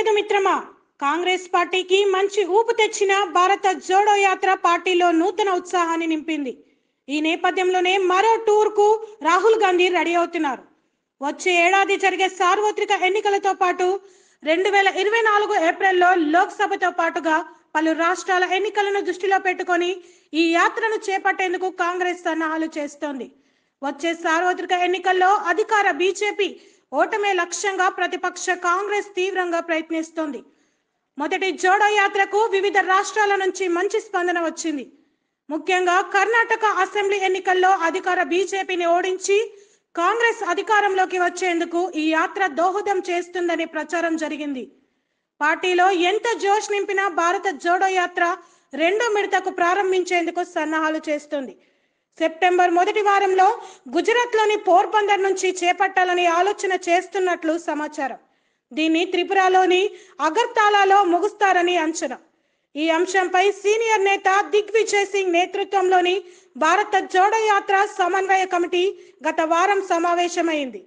లేదు మిత్రమా కాంగ్రెస్ పార్టీకి మంచి ఊపు తెచ్చిన భారత జోడో యాత్ర పార్టీలో నూతన ఉత్సాహాన్ని నింపింది ఈ నేపథ్యంలోనే మరో టూర్ కు రాహుల్ గాంధీ రెడీ అవుతున్నారు వచ్చే ఏడాది జరిగే సార్వత్రిక ఎన్నికలతో పాటు రెండు వేల ఇరవై నాలుగు ఏప్రిల్లో లోక్సభతో పాటుగా పలు రాష్ట్రాల ఎన్నికలను దృష్టిలో పెట్టుకొని ఈ యాత్రను చేపట్టేందుకు కాంగ్రెస్ సన్నాహాలు చేస్తోంది వచ్చే సార్వత్రిక ఎన్నికల్లో అధికార బీజేపీ ఓటమే లక్ష్యంగా ప్రతిపక్ష కాంగ్రెస్ తీవ్రంగా ప్రయత్నిస్తోంది మొదటి జోడో యాత్రకు వివిధ రాష్ట్రాల నుంచి మంచి స్పందన వచ్చింది ముఖ్యంగా కర్ణాటక అసెంబ్లీ ఎన్నికల్లో అధికార బీజేపీని ఓడించి కాంగ్రెస్ అధికారంలోకి వచ్చేందుకు ఈ యాత్ర దోహదం చేస్తుందని ప్రచారం జరిగింది పార్టీలో ఎంత జోష్ నింపినా భారత జోడో యాత్ర రెండో మిడతకు ప్రారంభించేందుకు సన్నాహాలు చేస్తుంది సెప్టెంబర్ మొదటి వారంలో గుజరాత్లోని పోర్బందర్ నుంచి చేపట్టాలని ఆలోచన చేస్తున్నట్లు సమాచారం దీన్ని త్రిపురలోని అగర్తాలాలో ముగుస్తారని అంచనా ఈ అంశంపై సీనియర్ నేత దిగ్విజయ్ సింగ్ నేతృత్వంలోని భారత జోడయాత్ర సమన్వయ కమిటీ గత వారం సమావేశమైంది